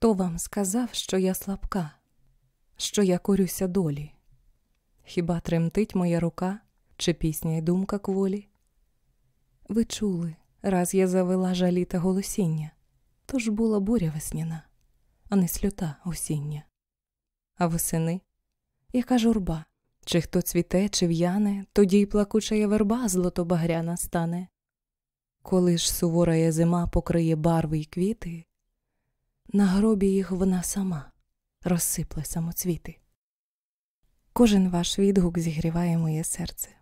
Хто вам сказав, що я слабка, що я корюся долі? Хіба тремтить моя рука чи пісня й думка кволі? Ви чули, раз я завела жалі та голосіння, ж була буря весняна, а не сльота осіння. А восени яка журба? Чи хто цвіте, чи в'яне, тоді й плакучая верба злотобагряна стане. Коли ж сувора я зима покриє барви й квіти, на гробі їх вона сама розсипле самоцвіти. Кожен ваш відгук зігріває моє серце.